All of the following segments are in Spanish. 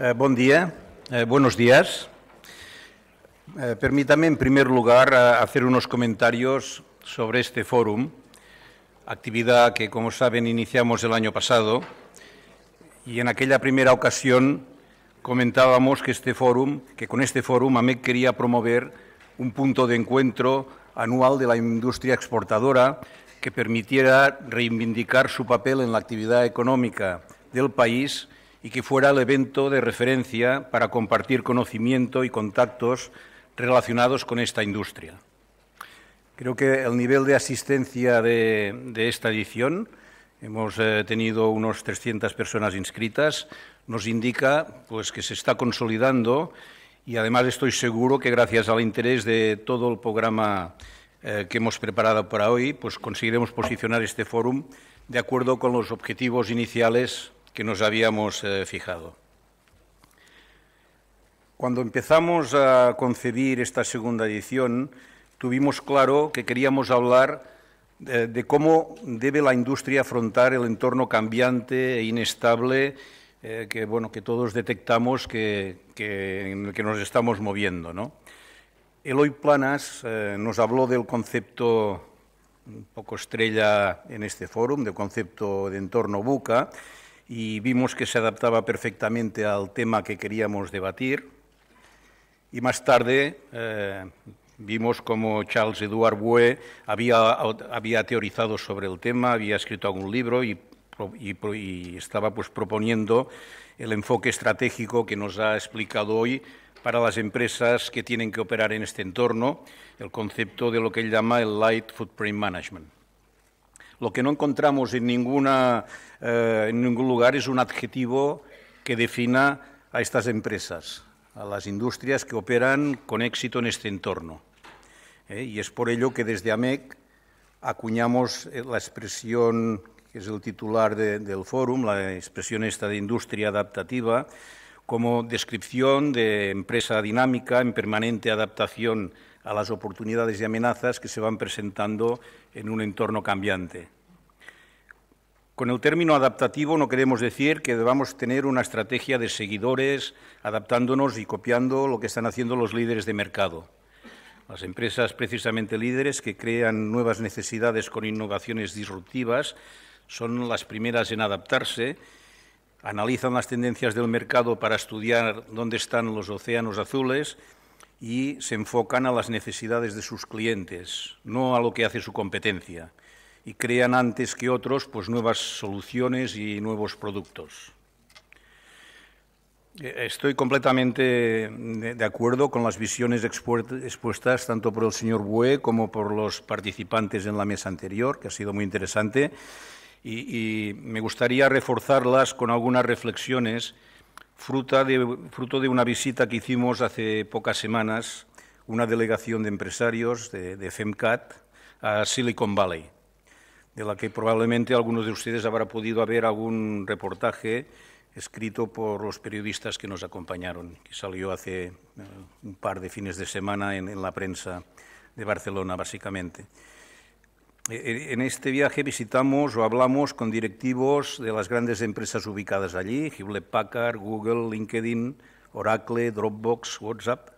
Eh, buen día, eh, buenos días. Eh, permítame, en primer lugar, hacer unos comentarios sobre este fórum, actividad que, como saben, iniciamos el año pasado. Y en aquella primera ocasión comentábamos que este que con este fórum AMEC quería promover un punto de encuentro anual de la industria exportadora que permitiera reivindicar su papel en la actividad económica del país y que fuera el evento de referencia para compartir conocimiento y contactos relacionados con esta industria. Creo que el nivel de asistencia de, esta edición, hemos eh, tenido unos 300 personas inscritas, nos indica pues, que se está consolidando y además estoy seguro que gracias al interés de todo el programa eh, que hemos preparado para hoy, pues conseguiremos posicionar este fórum de acuerdo con los objetivos iniciales que nos habíamos eh, fijado. Cuando empezamos a concebir esta segunda edición, tuvimos claro que queríamos hablar eh, de, cómo debe la industria afrontar el entorno cambiante e inestable eh, que, todos detectamos que, en el que nos estamos moviendo. ¿no? Eloy Planas nos habló del concepto un poco estrella en este fórum, del concepto de entorno buca, y vimos que se adaptaba perfectamente al tema que queríamos debatir. Y más tarde eh, vimos cómo Charles Edouard Bue había, teorizado sobre el tema, había escrito algún libro y, estaba pues, proponiendo el enfoque estratégico que nos ha explicado hoy para las empresas que tienen que operar en este entorno, el concepto de lo que él llama el Light Footprint Management. Lo que no encontramos en, ninguna, eh, en ningún lugar es un adjetivo que defina a estas empresas, a las industrias que operan con éxito en este entorno. Eh, y es por ello que desde AMEC acuñamos eh, la expresión que es el titular del fórum, la expresión esta de industria adaptativa, como descripción de empresa dinámica en permanente adaptación a las oportunidades y amenazas que se van presentando en un entorno cambiante. Con el término adaptativo no queremos decir que debamos tener una estrategia de seguidores adaptándonos y copiando lo que están haciendo los líderes de mercado. Las empresas precisamente líderes que crean nuevas necesidades con innovaciones disruptivas son las primeras en adaptarse, analizan las tendencias del mercado para estudiar dónde están los océanos azules y se enfocan a las necesidades de sus clientes, no a lo que hace su competencia, y crean antes que otros pues, nuevas soluciones y nuevos productos. E-, estoy completamente de acuerdo con las visiones expuestas tanto por el señor Bue como por los participantes en la mesa anterior, que ha sido muy interesante, y, y me gustaría reforzarlas con algunas reflexiones fruto de una visita que hicimos hace pocas semanas, una delegación de empresarios de, FEMCAT a Silicon Valley, de la que probablemente algunos de ustedes habrá podido haber algún reportaje escrito por los periodistas que nos acompañaron, que salió hace eh, un par de fines de semana en la prensa de Barcelona, básicamente. En este viaje visitamos o hablamos con directivos de las grandes empresas ubicadas allí, Hewlett Packard, Google, LinkedIn, Oracle, Dropbox, WhatsApp,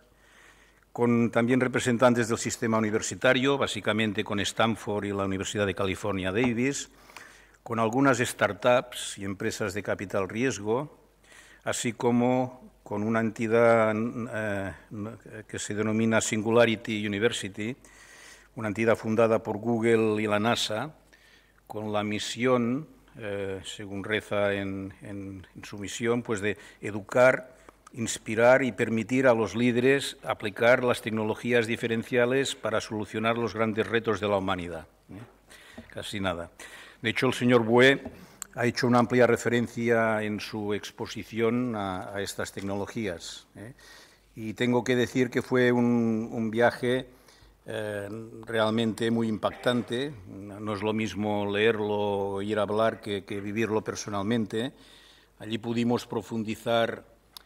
con también representantes del sistema universitario, básicamente con Stanford y la Universidad de California Davis, con algunas startups y empresas de capital riesgo, así como con una entidad eh, que se denomina Singularity University, una entidad fundada por Google y la NASA con la misión, eh, según reza en, su misión, pues de educar, inspirar y permitir a los líderes aplicar las tecnologías diferenciales para solucionar los grandes retos de la humanidad. ¿eh? Casi nada. De hecho, el señor Bue ha hecho una amplia referencia en su exposición a, estas tecnologías. ¿eh? Y tengo que decir que fue un viaje eh, realmente muy impactante. No es lo mismo leerlo, ir a hablar, que, vivirlo personalmente. Allí pudimos profundizar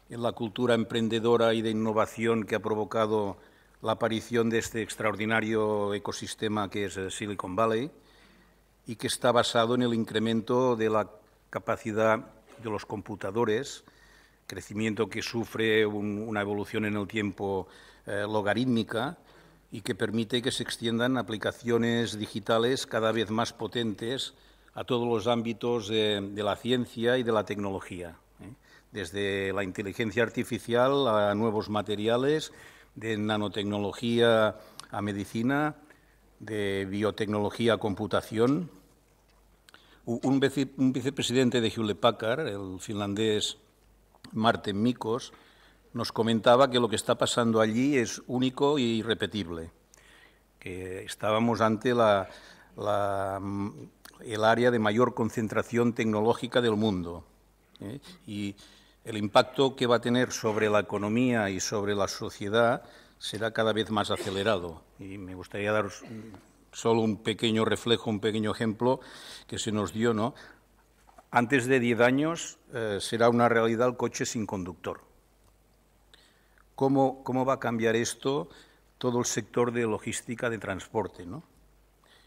en la cultura emprendedora y de innovación que ha provocado la aparición de este extraordinario ecosistema que es Silicon Valley y que está basado en el incremento de la capacidad de los computadores, crecimiento que sufre una evolución en el tiempo eh, logarítmica y que permite que se extiendan aplicaciones digitales cada vez más potentes a todos los ámbitos de, la ciencia y de la tecnología, ¿eh? desde la inteligencia artificial a nuevos materiales, de nanotecnología a medicina, de biotecnología a computación. Un, vicepresidente de Hewlett Packard, el finlandés Marten Mikos, nos comentaba que lo que está pasando allí es único e irrepetible, que estábamos ante la, el área de mayor concentración tecnológica del mundo eh, y el impacto que va a tener sobre la economía y sobre la sociedad será cada vez más acelerado. Y me gustaría dar solo un pequeño reflejo, un pequeño ejemplo que se nos dio, ¿no? Antes de 10 años eh, será una realidad el coche sin conductor cómo, va a cambiar esto todo el sector de logística de transporte,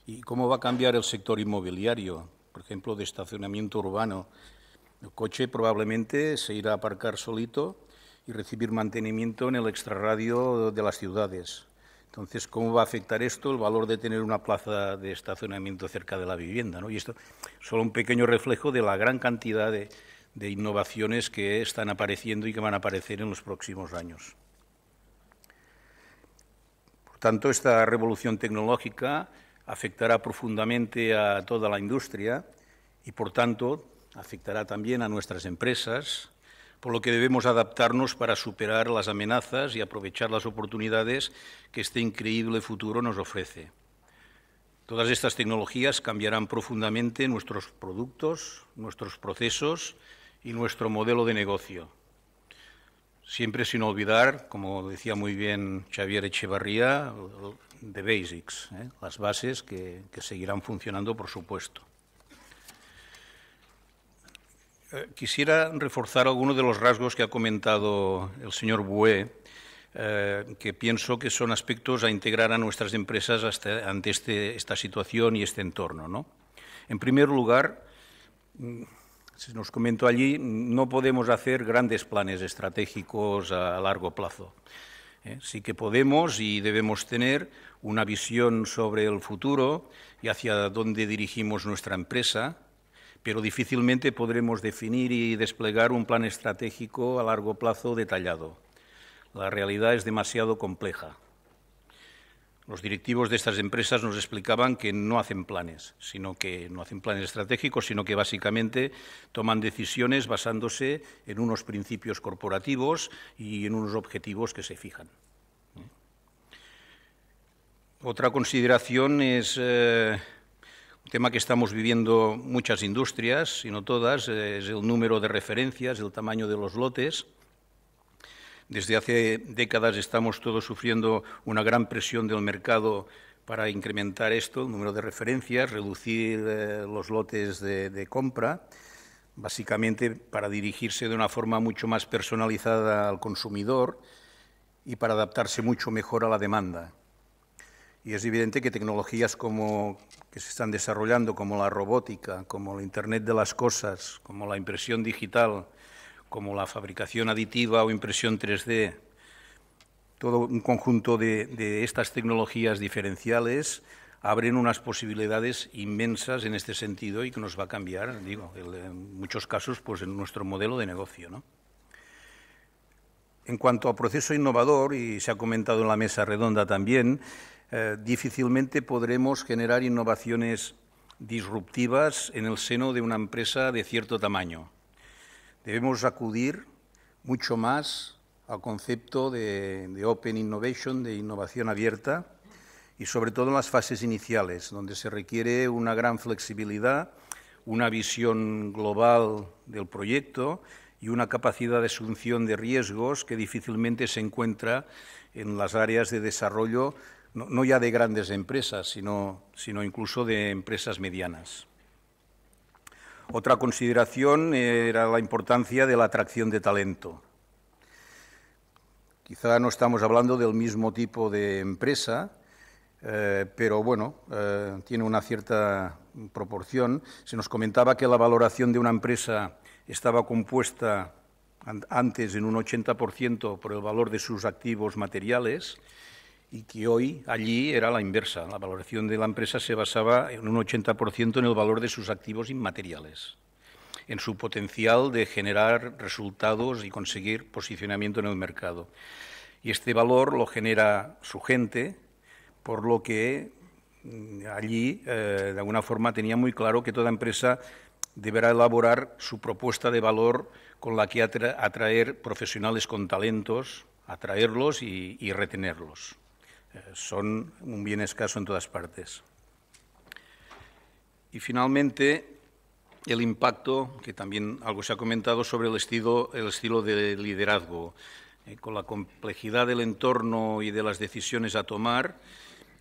¿Y cómo va a cambiar el sector inmobiliario, por ejemplo, de estacionamiento urbano? El coche probablemente se irá a aparcar solito y recibir mantenimiento en el extrarradio de las ciudades. Entonces, ¿cómo va a afectar esto el valor de tener una plaza de estacionamiento cerca de la vivienda? Y esto solo un pequeño reflejo de la gran cantidad de innovaciones que están apareciendo y que van a aparecer en los próximos años tanto esta revolución tecnológica afectará profundamente a toda la industria y, por tanto, afectará también a nuestras empresas, por lo que debemos adaptarnos para superar las amenazas y aprovechar las oportunidades que este increíble futuro nos ofrece. Todas estas tecnologías cambiarán profundamente nuestros productos, nuestros procesos y nuestro modelo de negocio Siempre sin olvidar, como decía muy bien Xavier Echevarría, the basics, ¿eh? las bases que, seguirán funcionando, por supuesto. Eh, quisiera reforzar algunos de los rasgos que ha comentado el señor Bué, eh, que pienso que son aspectos a integrar a nuestras empresas ante este, esta situación y este entorno. En primer lugar, nos comentó allí, no podemos hacer grandes planes estratégicos a largo plazo. ¿eh? Sí que podemos y debemos tener una visión sobre el futuro y hacia dónde dirigimos nuestra empresa, pero difícilmente podremos definir y desplegar un plan estratégico a largo plazo detallado. La realidad es demasiado compleja. Los directivos de estas empresas nos explicaban que no hacen planes, sino que no hacen planes estratégicos, sino que básicamente toman decisiones basándose en unos principios corporativos y en unos objetivos que se fijan. Otra consideración es eh, un tema que estamos viviendo muchas industrias, si no todas, eh, es el número de referencias, el tamaño de los lotes. Desde hace décadas estamos todos sufriendo una gran presión del mercado para incrementar esto, el número de referencias, reducir eh, los lotes de, compra, básicamente para dirigirse de una forma mucho más personalizada al consumidor y para adaptarse mucho mejor a la demanda. Y es evidente que tecnologías que se están desarrollando, como la robótica, como el Internet de las cosas, como la impresión digital, como la fabricación aditiva o impresión 3D, todo un conjunto de, estas tecnologías diferenciales abren unas posibilidades inmensas en este sentido y que nos va a cambiar, digo, en muchos casos, pues en nuestro modelo de negocio. En cuanto a proceso innovador, y se ha comentado en la mesa redonda también, eh, difícilmente podremos generar innovaciones disruptivas en el seno de una empresa de cierto tamaño. Debemos acudir mucho más al concepto de, Open Innovation, de innovación abierta, y sobre todo en las fases iniciales, donde se requiere una gran flexibilidad, una visión global del proyecto y una capacidad de asunción de riesgos que difícilmente se encuentra en las áreas de desarrollo, no, ya de grandes empresas, sino incluso de empresas medianas. Otra consideración era la importancia de la atracción de talento. Quizá no estamos hablando del mismo tipo de empresa, eh, pero bueno, eh, tiene una cierta proporción. Se nos comentaba que la valoración de una empresa estaba compuesta antes en un 80% por el valor de sus activos materiales y que hoy allí era la inversa. La valoración de la empresa se basaba en un 80% en el valor de sus activos inmateriales, en su potencial de generar resultados y conseguir posicionamiento en el mercado. Y este valor lo genera su gente, por lo que mm, allí, eh, de alguna forma, tenía muy claro que toda empresa deberá elaborar su propuesta de valor con la que atraer profesionales con talentos, atraerlos y retenerlos. Eh, son un bien escaso en todas partes. Y finalmente, el impacto, que también algo se ha comentado, sobre el estilo, el estilo de liderazgo. Eh, con la complejidad del entorno y de las decisiones a tomar,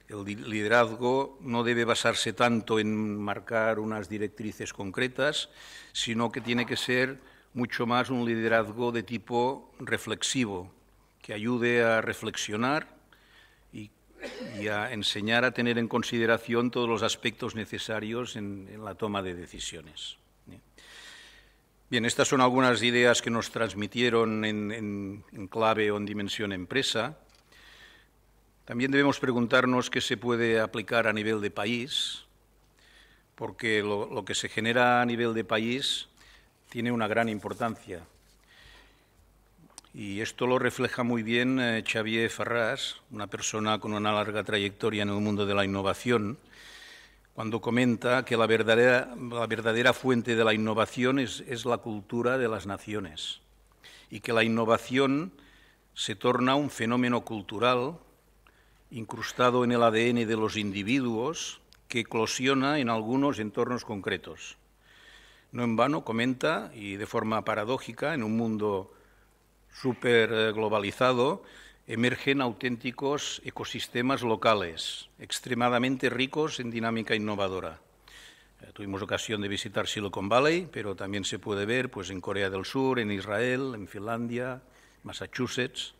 el liderazgo no debe basarse tanto en marcar unas directrices concretas, sino que tiene que ser mucho más un liderazgo de tipo reflexivo, que ayude a reflexionar y a enseñar a tener en consideración todos los aspectos necesarios en, la toma de decisiones. ¿eh? Bien, estas son algunas ideas que nos transmitieron en, clave o en dimensión empresa. También debemos preguntarnos qué se puede aplicar a nivel de país, porque lo que se genera a nivel de país tiene una gran importancia y esto lo refleja muy bien eh, Xavier Farras, una persona con una larga trayectoria en el mundo de la innovación, cuando comenta que la verdadera, fuente de la innovación es, es la cultura de las naciones y que la innovación se torna un fenómeno cultural incrustado en el ADN de los individuos que eclosiona en algunos entornos concretos. No en vano comenta, y de forma paradójica, en un mundo super globalizado, emergen auténticos ecosistemas locales, extremadamente ricos en dinámica innovadora. Eh, tuvimos ocasión de visitar Silicon Valley, pero también se puede ver pues, en Corea del Sur, en Israel, en Finlandia, Massachusetts.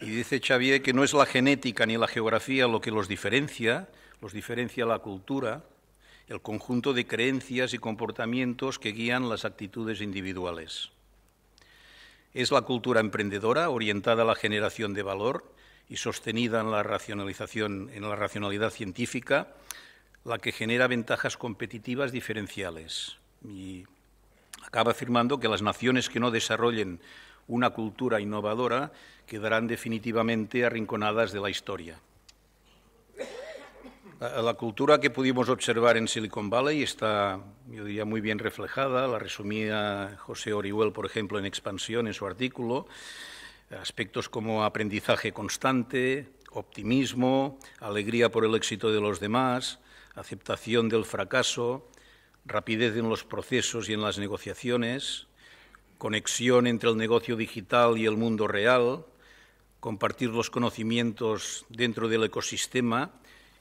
Y dice Xavier que no es la genética ni la geografía lo que los diferencia, los diferencia la cultura, el conjunto de creencias y comportamientos que guían las actitudes individuales. Es la cultura emprendedora orientada a la generación de valor y sostenida en la racionalización, en la racionalidad científica, la que genera ventajas competitivas diferenciales. Y acaba afirmando que las naciones que no desarrollen una cultura innovadora quedarán definitivamente arrinconadas de la historia. Eh, la, cultura que pudimos observar en Silicon Valley está, yo diría, muy bien reflejada. La resumía José Orihuel, por ejemplo, en Expansión, en su artículo. Aspectos como aprendizaje constante, optimismo, alegría por el éxito de los demás, aceptación del fracaso, rapidez en los procesos y en las negociaciones, conexión entre el negocio digital y el mundo real, compartir los conocimientos dentro del ecosistema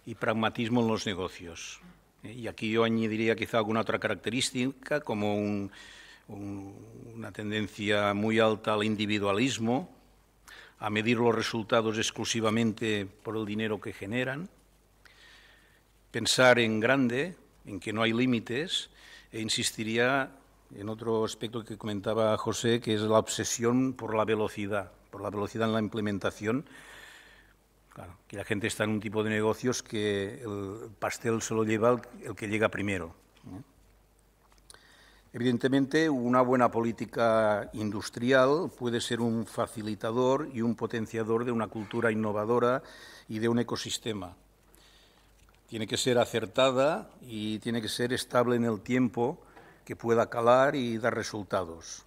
y pragmatismo en los negocios. Y aquí yo añadiría quizá alguna otra característica, como una tendencia muy alta al individualismo, a medir los resultados exclusivamente por el dinero que generan, pensar en grande, en que no hay límites, e insistiría en otro aspecto que comentaba José, que es la obsesión por la velocidad, por la velocidad en la implementación que la gente está en un tipo de negocios que el pastel solo lleva el, que llega primero. ¿eh? Evidentemente, una buena política industrial puede ser un facilitador y un potenciador de una cultura innovadora y de un ecosistema. Tiene que ser acertada y tiene que ser estable en el tiempo, que pueda calar y dar resultados.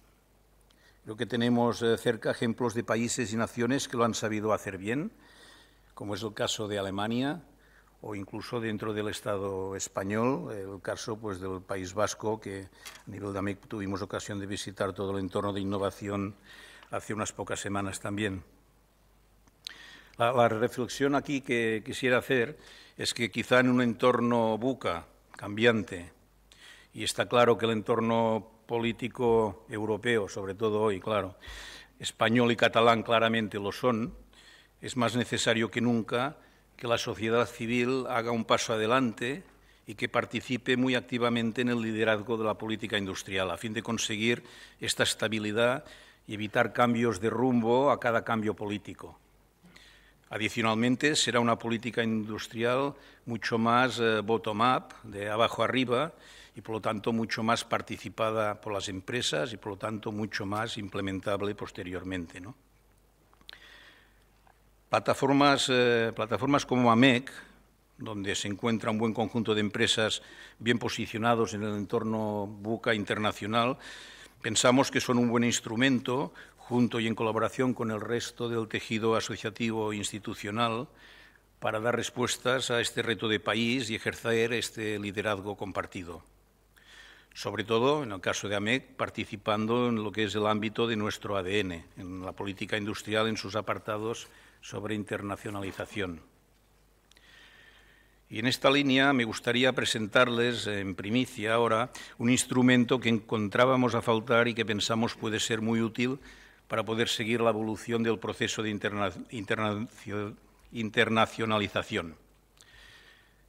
Creo que tenemos eh, cerca ejemplos de países y naciones que lo han sabido hacer bien como es el caso de Alemania o incluso dentro del Estado español, el caso pues, del País Vasco, que a nivel de AMIC tuvimos ocasión de visitar todo el entorno de innovación hace unas pocas semanas también. la, reflexión aquí que quisiera hacer es que quizá en un entorno buca, cambiante, y está claro que el entorno político europeo, sobre todo hoy, claro, español y catalán claramente lo son, es más necesario que nunca que la sociedad civil haga un paso adelante y que participe muy activamente en el liderazgo de la política industrial, a fin de conseguir esta estabilidad y evitar cambios de rumbo a cada cambio político. Adicionalmente, será una política industrial mucho más eh, bottom-up, de abajo arriba, y por lo tanto mucho más participada por las empresas y por lo tanto mucho más implementable posteriormente. ¿no? Plataformas, eh, plataformas como AMEC, donde se encuentra un buen conjunto de empresas bien posicionados en el entorno buca internacional, pensamos que son un buen instrumento, junto y en colaboración con el resto del tejido asociativo e institucional, para dar respuestas a este reto de país y ejercer este liderazgo compartido. Sobre todo, en el caso de AMEC, participando en lo que es el ámbito de nuestro ADN, en la política industrial, en sus apartados sobre internacionalización. Y en esta línea me gustaría presentarles en primicia ahora un instrumento que encontrábamos a faltar y que pensamos puede ser muy útil para poder seguir la evolución del proceso de internacionalización.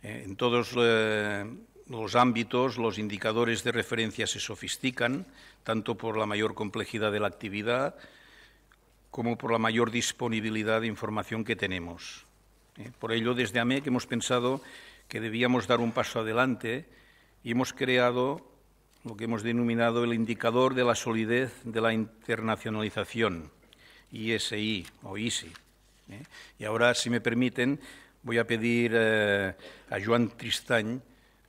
Eh, en todos eh, los ámbitos los indicadores de referencia se sofistican, tanto por la mayor complejidad de la actividad como por la mayor disponibilidad de información que tenemos. ¿eh? Por ello, desde AMEC hemos pensado que debíamos dar un paso adelante y hemos creado lo que hemos denominado el indicador de la solidez de la internacionalización, ISI o ISI. ¿eh? Y ahora, si me permiten, voy a pedir eh, a Joan Tristany,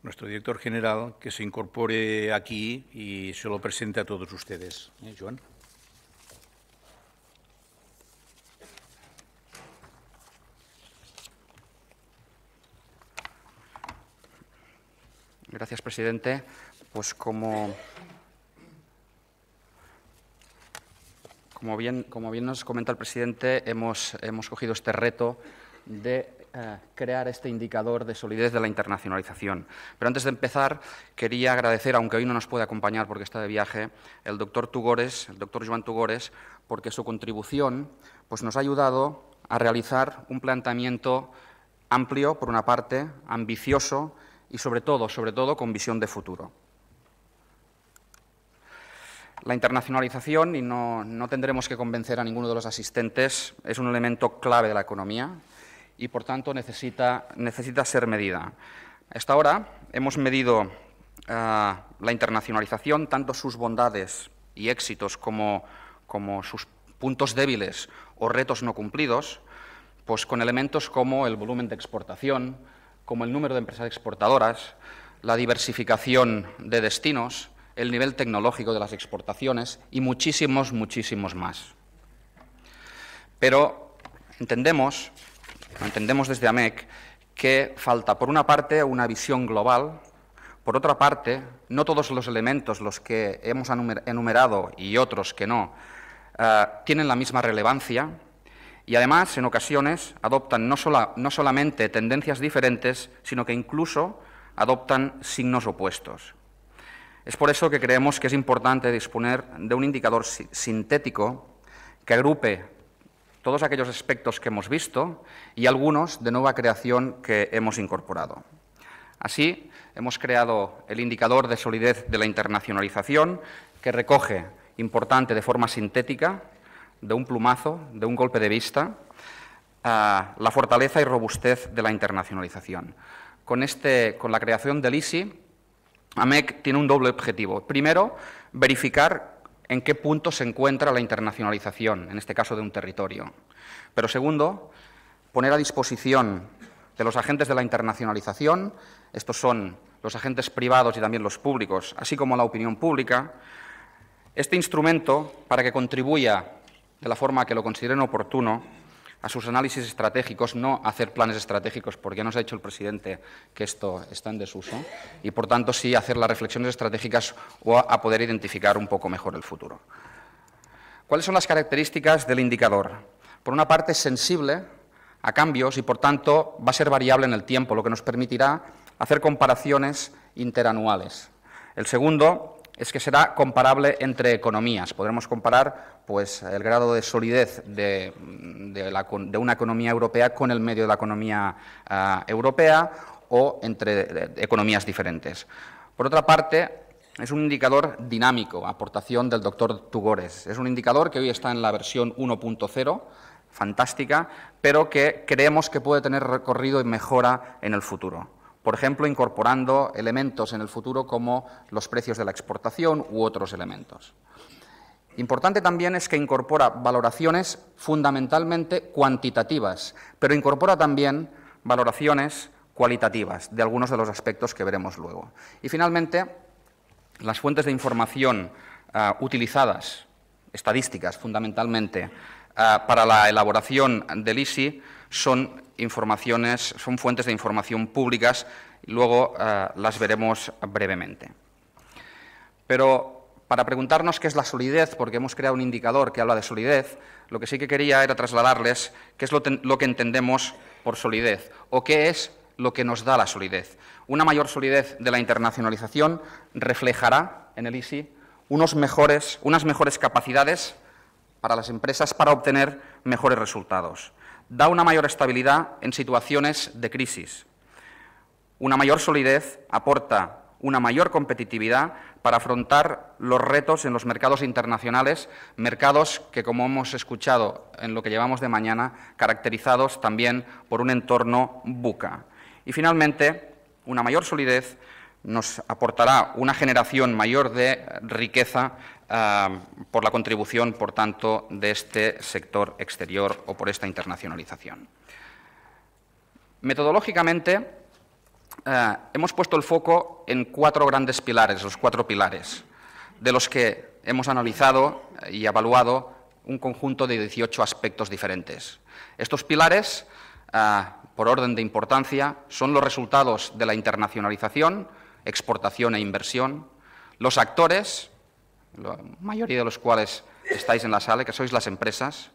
nuestro director general, que se incorpore aquí y se lo presente a todos ustedes. Joan. Gracias, presidente. Pues como, bien, como bien nos comenta el presidente, hemos, cogido este reto de eh, crear este indicador de solidez de la internacionalización. Pero antes de empezar, quería agradecer, aunque hoy no nos puede acompañar porque está de viaje, el doctor Tugores, el doctor Joan Tugores, porque su contribución pues, nos ha ayudado a realizar un planteamiento amplio, por una parte, ambicioso, y sobre todo, sobre todo, con visión de futuro. La internacionalización, y no, tendremos que convencer a ninguno de los asistentes, es un elemento clave de la economía y, por tanto, necesita, necesita ser medida. Hasta ahora hemos medido eh, la internacionalización, tanto sus bondades y éxitos como, como sus puntos débiles o retos no cumplidos, pues con elementos como el volumen de exportación, como el número de empresas exportadoras, la diversificación de destinos, el nivel tecnológico de las exportaciones y muchísimos, muchísimos más. Pero entendemos, entendemos desde AMEC, que falta, por una parte, una visión global, por otra parte, no todos los elementos, los que hemos enumerado y otros que no, eh, tienen la misma relevancia y además en ocasiones adoptan no, solamente tendencias diferentes, sino que incluso adoptan signos opuestos. Es por eso que creemos que es importante disponer de un indicador sintético que agrupe todos aquellos aspectos que hemos visto y algunos de nueva creación que hemos incorporado. Así, hemos creado el indicador de solidez de la internacionalización, que recoge, importante de forma sintética, de un plumazo, de un golpe de vista, la fortaleza y robustez de la internacionalización. Con, este, con la creación del ISI, AMEC tiene un doble objetivo. Primero, verificar en qué punto se encuentra la internacionalización, en este caso de un territorio. Pero segundo, poner a disposición de los agentes de la internacionalización, estos son los agentes privados y también los públicos, así como la opinión pública, este instrumento para que contribuya de la forma que lo consideren oportuno, a sus análisis estratégicos, no hacer planes estratégicos, porque ya nos ha dicho el presidente que esto está en desuso, y por tanto sí hacer las reflexiones estratégicas o a poder identificar un poco mejor el futuro. ¿Cuáles son las características del indicador? Por una parte, es sensible a cambios y por tanto va a ser variable en el tiempo, lo que nos permitirá hacer comparaciones interanuales. El segundo, es que será comparable entre economías. Podremos comparar pues, el grado de solidez de, una economía europea con el medio de la economía ah, europea o entre eh, economías diferentes. Por otra parte, es un indicador dinámico, aportación del doctor Tugores. Es un indicador que hoy está en la versión 1.0 fantástica, pero que creemos que puede tener recorrido y mejora en el futuro por ejemplo, incorporando elementos en el futuro como los precios de la exportación u otros elementos. Importante también es que incorpora valoraciones fundamentalmente cuantitativas, pero incorpora también valoraciones cualitativas de algunos de los aspectos que veremos luego. Y finalmente, las fuentes de información ah, utilizadas, estadísticas fundamentalmente, ah, para la elaboración del ISI son informaciones, son fuentes de información públicas, y luego eh, las veremos brevemente. Pero para preguntarnos qué es la solidez, porque hemos creado un indicador que habla de solidez, lo que sí que quería era trasladarles qué es lo, que entendemos por solidez o qué es lo que nos da la solidez. Una mayor solidez de la internacionalización reflejará en el ISI unos mejores, unas mejores capacidades para las empresas para obtener mejores resultados da una mayor estabilidad en situaciones de crisis. Una mayor solidez aporta una mayor competitividad para afrontar los retos en los mercados internacionales, mercados que, como hemos escuchado en lo que llevamos de mañana, caracterizados también por un entorno buca. Y finalmente, una mayor solidez nos aportará una generación mayor de riqueza eh, por la contribución, por tanto, de este sector exterior o por esta internacionalización. Metodológicamente, eh, hemos puesto el foco en cuatro grandes pilares, los cuatro pilares, de los que hemos analizado y evaluado un conjunto de 18 aspectos diferentes. Estos pilares, eh, por orden de importancia, son los resultados de la internacionalización, exportación e inversión, los actores, la mayoría de los cuales estáis en la sala, que sois las empresas,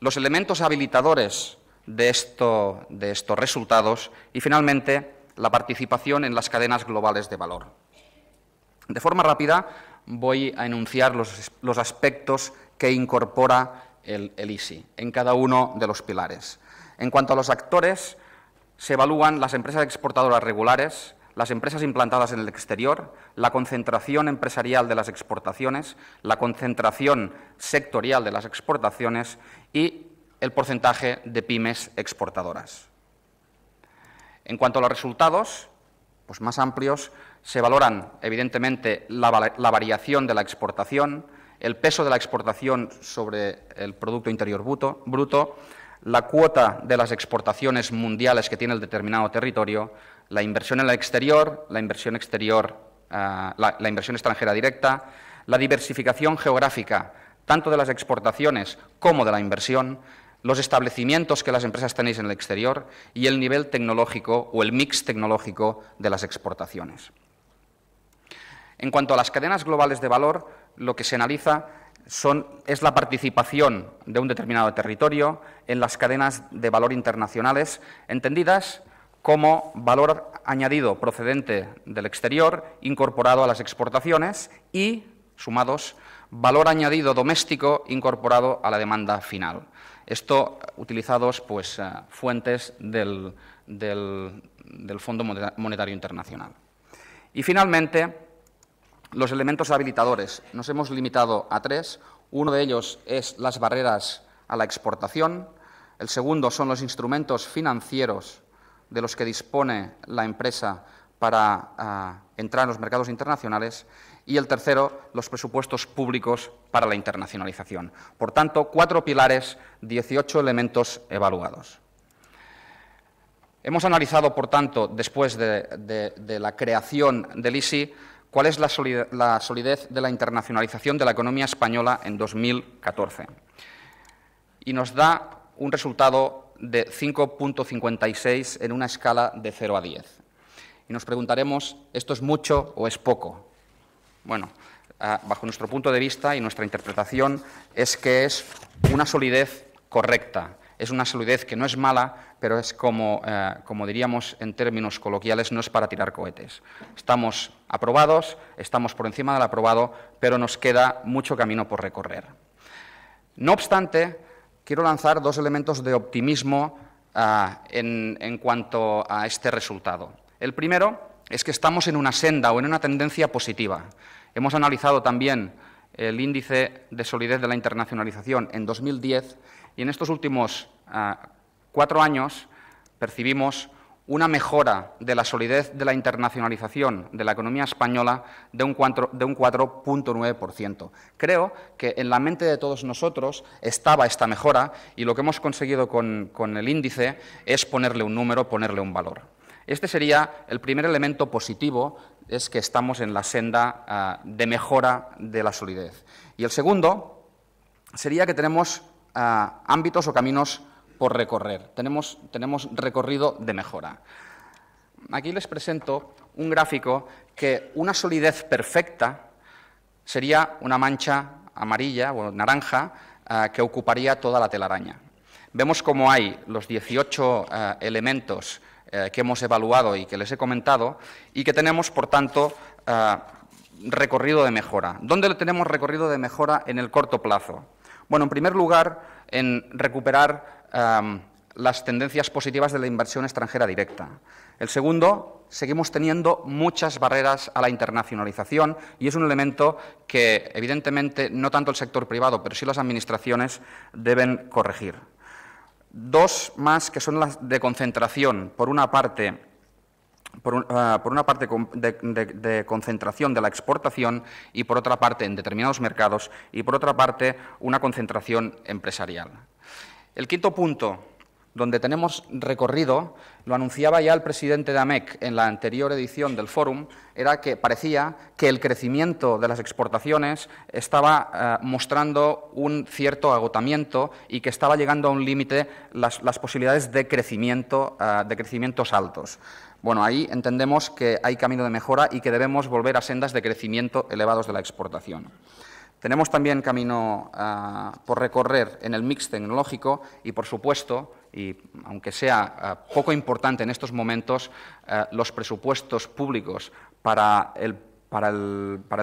los elementos habilitadores de, esto, de estos resultados y, finalmente, la participación en las cadenas globales de valor. De forma rápida voy a enunciar los, aspectos que incorpora el, el ISI en cada uno de los pilares. En cuanto a los actores, se evalúan las empresas exportadoras regulares, las empresas implantadas en el exterior, la concentración empresarial de las exportaciones, la concentración sectorial de las exportaciones y el porcentaje de pymes exportadoras. En cuanto a los resultados, pues más amplios, se valoran evidentemente la, variación de la exportación, el peso de la exportación sobre el Producto Interior bruto, bruto, la cuota de las exportaciones mundiales que tiene el determinado territorio, la inversión en el exterior, la inversión exterior, eh, la, inversión extranjera directa, la diversificación geográfica, tanto de las exportaciones como de la inversión, los establecimientos que las empresas tenéis en el exterior y el nivel tecnológico o el mix tecnológico de las exportaciones. En cuanto a las cadenas globales de valor, lo que se analiza es la participación de un determinado territorio en las cadenas de valor internacionales, entendidas como valor añadido procedente del exterior incorporado a las exportaciones y, sumados, valor añadido doméstico incorporado a la demanda final. Esto utilizados pues, eh, fuentes del, del, del Fondo Monetario Internacional. Y finalmente, los elementos habilitadores. Nos hemos limitado a tres. Uno de ellos es las barreras a la exportación. El segundo son los instrumentos financieros de los que dispone la empresa para ah, entrar en los mercados internacionales y el tercero, los presupuestos públicos para la internacionalización. Por tanto, cuatro pilares, 18 elementos evaluados. Hemos analizado, por tanto, después de, la creación del ISI, cuál es la la solidez de la internacionalización de la economía española en 2014. Y nos da un resultado de 5.56 en una escala de 0 a 10. Y nos preguntaremos, ¿esto es mucho o es poco? Bueno, ah, bajo nuestro punto de vista y nuestra interpretación es que es una solidez correcta, es una solidez que no es mala, pero es como, eh, como diríamos en términos coloquiales, no es para tirar cohetes. Estamos aprobados, estamos por encima del aprobado, pero nos queda mucho camino por recorrer. No obstante, quiero lanzar dos elementos de optimismo ah, en, cuanto a este resultado. El primero es que estamos en una senda o en una tendencia positiva. Hemos analizado también el índice de solidez de la internacionalización en 2010 y en estos últimos ah, cuatro años percibimos una mejora de la solidez de la internacionalización de la economía española de un 4.9%. Creo que en la mente de todos nosotros estaba esta mejora y lo que hemos conseguido con, el índice es ponerle un número, ponerle un valor. Este sería el primer elemento positivo, es que estamos en la senda ah, de mejora de la solidez. Y el segundo sería que tenemos ah, ámbitos o caminos por recorrer. Tenemos, tenemos recorrido de mejora. Aquí les presento un gráfico que una solidez perfecta sería una mancha amarilla o naranja eh, que ocuparía toda la telaraña. Vemos cómo hay los 18 eh, elementos eh, que hemos evaluado y que les he comentado y que tenemos, por tanto, recorrido de mejora. ¿Dónde tenemos recorrido de mejora en el corto plazo? Bueno, en primer lugar, en recuperar ehm, las tendencias positivas de la inversión extranjera directa. El segundo, seguimos teniendo muchas barreras a la internacionalización y es un elemento que, evidentemente, no tanto el sector privado, pero sí las administraciones deben corregir. Dos más que son las de concentración. Por una parte, Ah, por, una parte de, de, concentración de la exportación y por otra parte en determinados mercados y por otra parte una concentración empresarial. El quinto punto donde tenemos recorrido, lo anunciaba ya el presidente de AMEC en la anterior edición del Fórum, era que parecía que el crecimiento de las exportaciones estaba eh, mostrando un cierto agotamiento y que estaba llegando a un límite las, posibilidades de crecimiento, eh, de crecimientos altos. Bueno, ahí entendemos que hay camino de mejora y que debemos volver a sendas de crecimiento elevados de la exportación. Tenemos también camino eh, por recorrer en el mix tecnológico y, por supuesto, y aunque sea eh, poco importante en estos momentos, eh, los presupuestos públicos para el,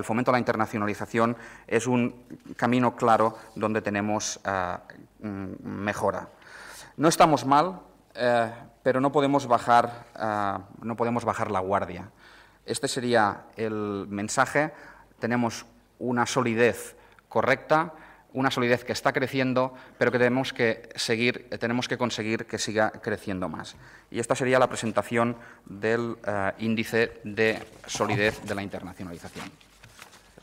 fomento de la internacionalización es un camino claro donde tenemos eh, mm, mejora. No estamos mal, pero no podemos, bajar, no podemos bajar la guardia. Este sería el mensaje. Tenemos una solidez correcta, una solidez que está creciendo, pero que tenemos que, tenemos que conseguir que siga creciendo más. Y esta sería la presentación del eh, índice de solidez de la internacionalización.